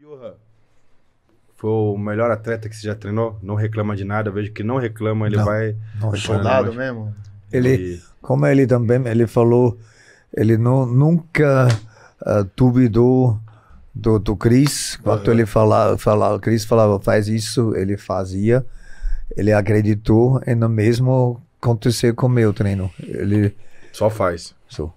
Johan, foi o melhor atleta que você já treinou? Não reclama de nada, vejo que não reclama, ele não, vai... Não, soldado mesmo? Ele, e... como ele também, ele falou, ele não, nunca uh, duvidou do, do Cris, quando uhum. ele falava, falava, o Cris falava, faz isso, ele fazia, ele acreditou, e no mesmo aconteceu com o meu treino. Ele... Só faz. Só.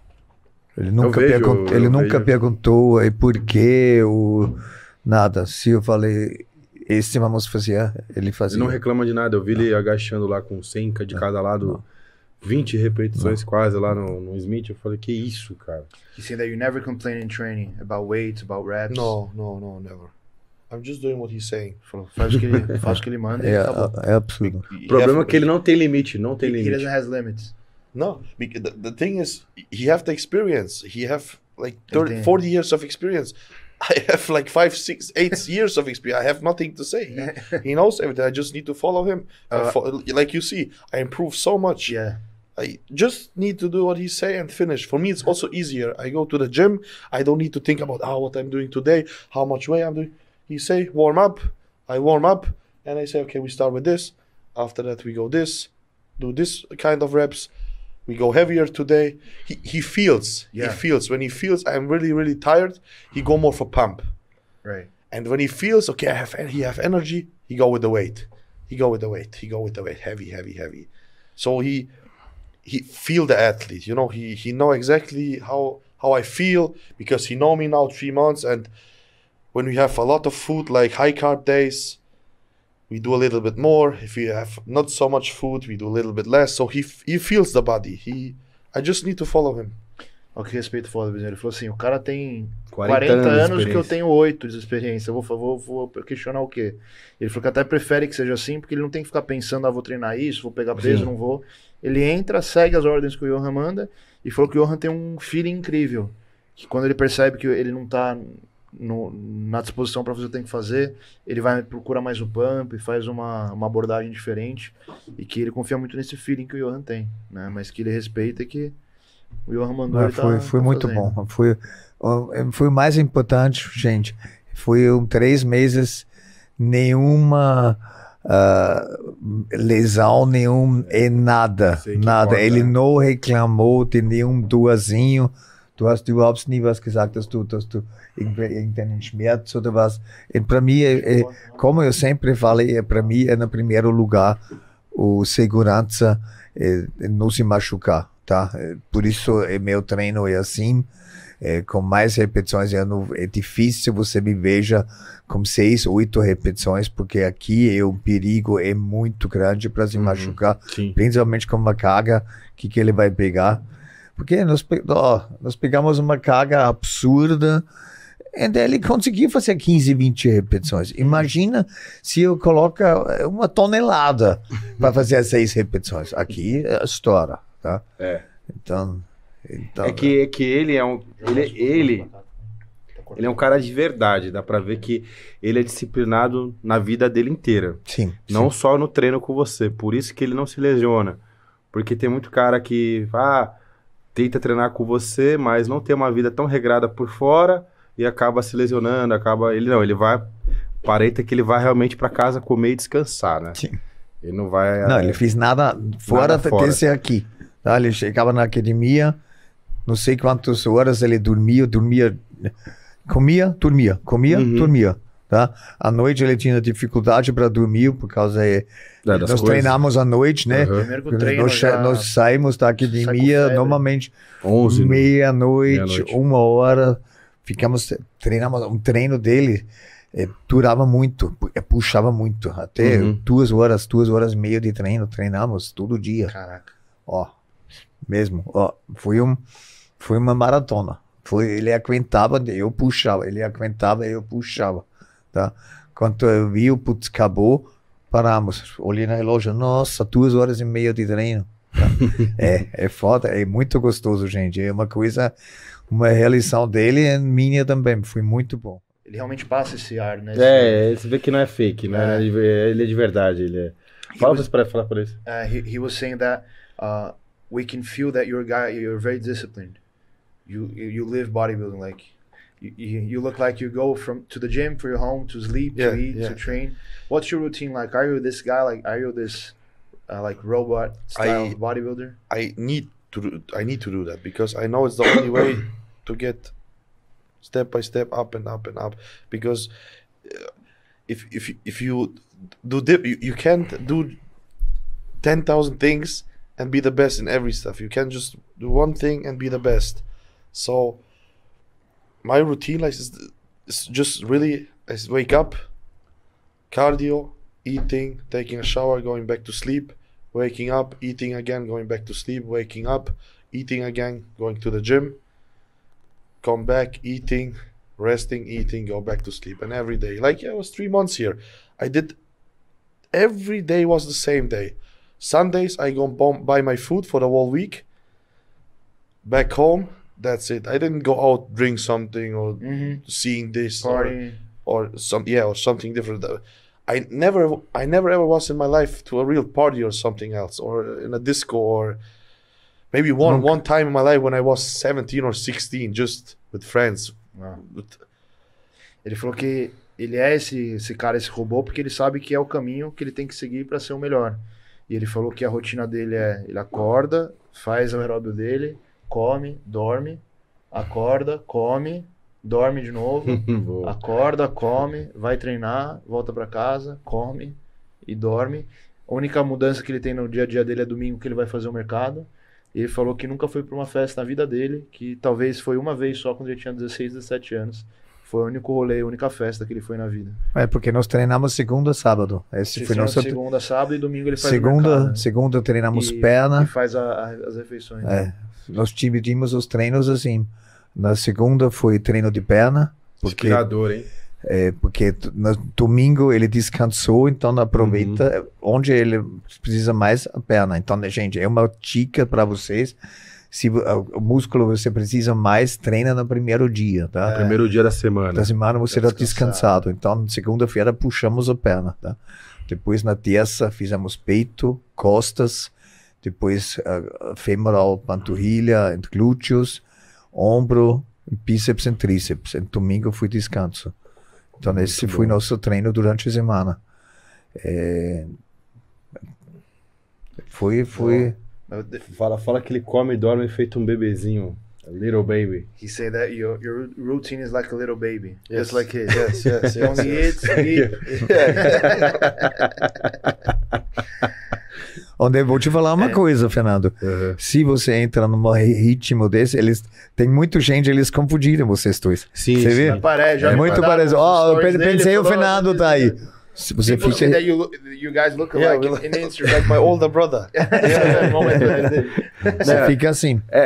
Ele nunca, vejo, pergun ele nunca perguntou aí por que o... Ou Nada. Se eu falei, esse vamos é fazer, assim, ah", ele fazia. Ele não reclama de nada. Eu vi não. ele agachando lá com 100 de cada lado. Não. 20 repetições não. quase lá no, no Smith. Eu falei, que isso, cara. You say that you never complain in training about weights, about reps. No, no, no, never. I'm just doing what he's saying. faz o que ele, faz o que ele manda. É, tá é absurdo. O problema é que ele não tem limite, não tem he, limite. He doesn't has limits. No, the, the thing is, he have the experience. He have like 30, 40 years of experience. I have like five, six, eight years of experience. I have nothing to say. He, he knows everything. I just need to follow him. Uh, fo- like you see, I improve so much. Yeah. I just need to do what he say and finish. For me, it's also easier. I go to the gym. I don't need to think about how oh, ah, what I'm doing today, how much weight I'm doing. He say warm up. I warm up, and I say okay, we start with this. After that, we go this, do this kind of reps we go heavier today. He, he feels, yeah. he feels. When he feels, I'm really, really tired, he go more for pump. Right. And when he feels, okay, I have, he have energy, he go with the weight. He go with the weight. He go with the weight. Heavy, heavy, heavy. So he, he feel the athlete. You know, he, he know exactly how, how I feel because he know me now three months. And when we have a lot of food, like high carb days, we do a little bit more. If we have not so much food, we do a little bit less. So he, he feels the body. He, I just need to follow him. Olha que respeito foda, Bizinho. Ele falou assim: o cara tem 40, 40 anos, que eu tenho 8 de experiência. Eu vou, vou, vou questionar o quê? Ele falou que até prefere que seja assim, porque ele não tem que ficar pensando, ah, vou treinar isso, vou pegar peso, Sim. não vou. Ele entra, segue as ordens que o Johan manda e falou que o Johan tem um feeling incrível. Que quando ele percebe que ele não tá no, na disposição para fazer o que tem que fazer, ele vai procurar mais o pump, e faz uma, uma abordagem diferente e que ele confia muito nesse feeling que o Johan tem, né? Mas que ele respeita e que o Johan mandou ah, ele foi, tá, foi tá muito fazendo. bom, foi é, foi o mais importante, gente. Foi um três meses nenhuma uh, lesão, nenhum e nada, nada. Ele né? não reclamou de nenhum doazinho Du hast überhaupt nie was gesagt, dass du, dass du irgendeinen Schmerz oder was. Para mim, é, como eu sempre falei, eh, para mim é no primeiro lugar o segurança, que eh, não se machucar, tá? Eh, por isso é, meu treino é assim. É, com mais repetições que no, é difícil você me veja com seis, oito repetições, porque aqui é um perigo é muito grande para se uhum, machucar, sim. principalmente com uma carga que, que ele vai pegar porque nós, ó, nós pegamos uma carga absurda. E ele conseguiu fazer 15, 20 repetições. Imagina se eu coloca eh, uma tonelada para fazer seis repetições. Aqui estoura, é tá? É. Então, então é que é que ele é um ele ele ele é um cara de verdade, dá para ver que ele é disciplinado na vida dele inteira. Sim. Não sim. só no treino com você, por isso que ele não se lesiona. Porque tem muito cara que ah, tenta treinar com você, mas não tem uma vida tão regrada por fora e acaba se lesionando, acaba ele não, ele vai parenta que ele vai realmente para casa comer e descansar, né? Sim. Ele não vai Não, ele é, fez nada fora desse aqui. Tá? Ele chegava na academia, não sei quantas horas ele dormia, dormia, comia, dormia, comia, uhum. dormia. Tá? À noite ele tinha dificuldade para dormir por causa eh, é, nós coisas. treinamos à noite, né? Uhum. Treino, nós, já... nós, saímos da tá, academia Sai meia normalmente né? meia noite, meia uma hora, ficamos eh, treinamos um treino dele é, durava muito, puxava muito até uhum. duas horas, duas horas e meia de treino treinamos todo dia. Caraca. Ó, mesmo, ó, foi um foi uma maratona. Foi, ele aguentava, eu puxava, ele aguentava, eu puxava. Tá? Quando eu vi, o putz, acabou, paramos. Olhei na relógio, nossa, duas horas e meia de treino. Tá? é, é foda, é muito gostoso, gente. É uma coisa, uma realização dele e minha também. Foi muito bom. Ele realmente passa esse ar, né? Esse é, você vê que não é fake, né? É. Ele é, é de verdade, ele é. Fala was, para falar por isso. Uh, he, he was saying that uh, we can feel that you're guy, you're very disciplined. You you live bodybuilding like you, you look like you go from to the gym for your home to sleep yeah, to eat yeah. to train what's your routine like are you this guy like are you this uh, like robot style I, bodybuilder i need to i need to do that because i know it's the only way to get step by step up and up and up because uh, if if if you do dip, you, you can't do 10,000 things and be the best in every stuff you can just do one thing and be the best so my routine like is, is just really I wake up, cardio, eating, taking a shower, going back to sleep, waking up, eating again, going back to sleep, waking up, eating again, going to the gym, come back, eating, resting, eating, go back to sleep, and every day. Like yeah, I was three months here, I did. Every day was the same day. Sundays I go buy my food for the whole week. Back home, that's it. I didn't go out drink something or mm-hmm. seeing this or or some yeah or something different. I never I never ever was in my life to a real party or something else or in a disco or maybe one Monk. one time in my life when I was 17 or 16 just with friends. Ah. Ele falou que ele é esse esse cara esse robô porque ele sabe que é o caminho que ele tem que seguir para ser o melhor. E ele falou que a rotina dele é ele acorda, faz o aeróbio dele, come, dorme, acorda, come, dorme de novo, acorda, come, vai treinar, volta para casa, come e dorme. A única mudança que ele tem no dia a dia dele é domingo que ele vai fazer o mercado. E ele falou que nunca foi para uma festa na vida dele, que talvez foi uma vez só quando ele tinha 16, 17 anos. Foi o único rolê, a única festa que ele foi na vida. É, porque nós treinamos segunda a sábado. Esse Vocês foi é nosso... Segunda, sábado e domingo ele faz segunda, mercado, né? Segunda treinamos e, perna. E faz a, a, as refeições. É, né? nós dividimos os treinos assim. Na segunda foi treino de perna. Porque, Inspirador, hein? É, porque no domingo ele descansou, então aproveita uhum. onde ele precisa mais a perna. Então, gente, é uma dica para vocês. Se o músculo você precisa mais, treina no primeiro dia, tá? É. primeiro dia da semana. Da semana você está descansado. descansado. Então, segunda-feira puxamos a perna, tá? Depois, na terça, fizemos peito, costas, depois uh, femoral, panturrilha, glúteos, ombro, bíceps e tríceps. Em domingo fui descanso. Então Muito esse bom. foi nosso treino durante a semana. É... Foi, foi. Fala, fala que ele come e dorme feito um bebezinho. A little baby. He say that your your routine is like a little baby, yes. just like his. Yes, yes, yes. Don't eat, yes. Onde vou te falar uma é. coisa, Fernando. Uhum. Se você entra num ritmo desse, eles tem muita gente, eles confundiram vocês dois. Sim, você sim. vê? Parece, é muito parecido. Ó, oh, eu pensei o Fernando tá aí. Né? Se você tipo, fica... that you, you guys look in like my older brother. você fica assim. É,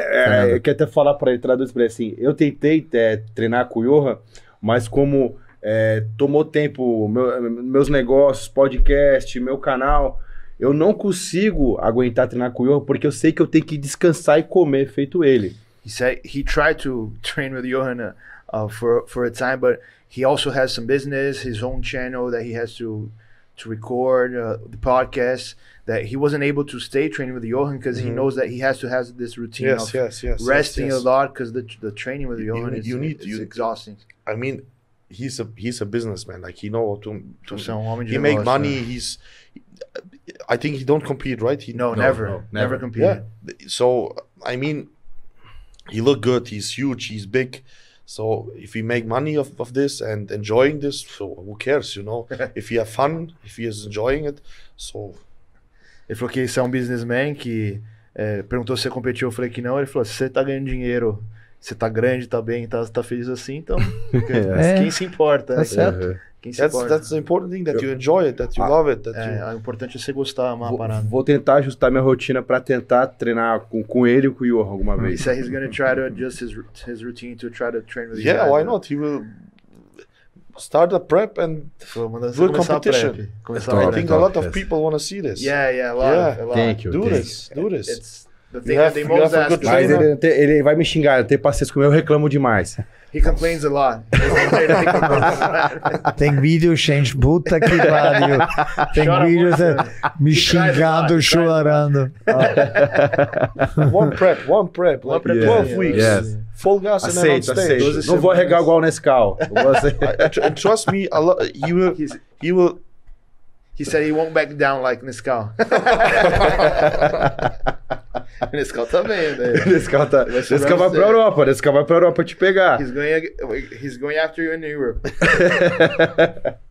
é, é eu quero até falar para ele, traduz para ele assim. Eu tentei é, treinar com o Johan, mas como é, tomou tempo, meu, meus negócios, podcast, meu canal eu não consigo aguentar treinar com o Johan porque eu sei que eu tenho que descansar e comer feito ele. He said he tried to train with Johan uh, uh, for for a time, but he also has some business, his own channel that he has to to record uh, the podcast. That he wasn't able to stay training with Johan because mm -hmm. he uhum. knows that he has to have this routine yes, of yes, yes, resting yes, yes. a lot because the the training with Johan you, is you need, you, exhausting. I mean, he's a he's a businessman. Like he know to, to então, he make money. Né? He's I think he don't compete, right? He no, no never, no, never, never competed. Yeah. So I mean, he look good. He's huge. He's big. So if we make money of, of this and enjoying this, so who cares, you know? if you have fun, if he is enjoying it, so. Ele falou que esse é um businessman que é, perguntou se você competiu, eu falei que não. Ele falou: se você tá ganhando dinheiro, você tá grande, tá bem, tá, tá feliz assim, então. é. Quem se importa, tá né? Tá certo. Uhum. Quem se that's, importa? that's important thing, that eu, you enjoy it, that you ah, love it. That é, you... é, importante é você gostar, amar vou, a parada. Vou tentar ajustar minha rotina para tentar treinar com, com ele e com o Johan alguma hum. vez. Ele disse que ele try to adjust his, his routine to try to train with Yeah, why né? not? He will start a prep and do a competition. A prep. I think a lot of people want to see this. Yeah, yeah, a lot. Yeah. a lot. Thank you. Do thanks. this, do this. It's, eu tenho, eu tenho mãos aspas. Mas ele, ele vai me xingar, eu tenho paciência com ele, eu reclamo demais. He complains a lot. tem vídeo, gente, puta que pariu. Tem vídeo vídeos me xingando, chorando. Oh. one prep, one prep. One prep. Yeah. 12 weeks. Yes. Full gas é aceito, and aceito. Não vou regar igual nesse carro. Trust me, a lot, you will, you will He said he won't back down like Niscal. O Nescau tá vendo aí. O Nescau tá. O Nescau vai pra Europa, O Nescau vai pra Europa te pegar. He's going, he's going after you in Europe.